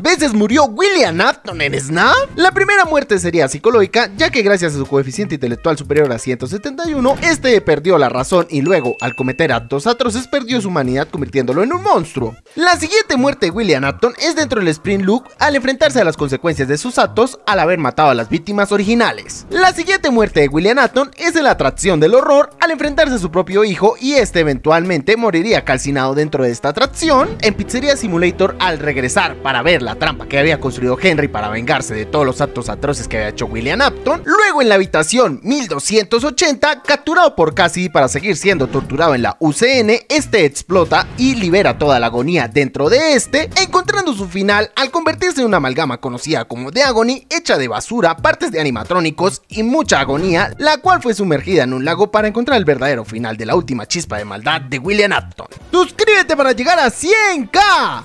veces murió William Afton en Snap? La primera muerte sería psicológica, ya que gracias a su coeficiente intelectual superior a 171, este perdió la razón y luego, al cometer actos atroces, perdió su humanidad convirtiéndolo en un monstruo. La siguiente muerte de William Afton es dentro del Spring Look al enfrentarse a las consecuencias de sus actos al haber matado a las víctimas originales. La siguiente muerte de William Afton es en la atracción del horror al enfrentarse a su propio hijo y este eventualmente moriría calcinado dentro de esta atracción en Pizzeria Simulator al regresar para ver la trampa que había construido Henry para vengarse de todos los actos atroces que había hecho William Apton. Luego en la habitación 1280, capturado por Cassidy para seguir siendo torturado en la UCN, este explota y libera toda la agonía dentro de este, encontrando su final al convertirse en una amalgama conocida como The Agony, hecha de basura, partes de animatrónicos y mucha agonía, la cual fue sumergida en un lago para encontrar el verdadero final de la última chispa de maldad de William Apton. ¡Suscríbete para llegar a 100k!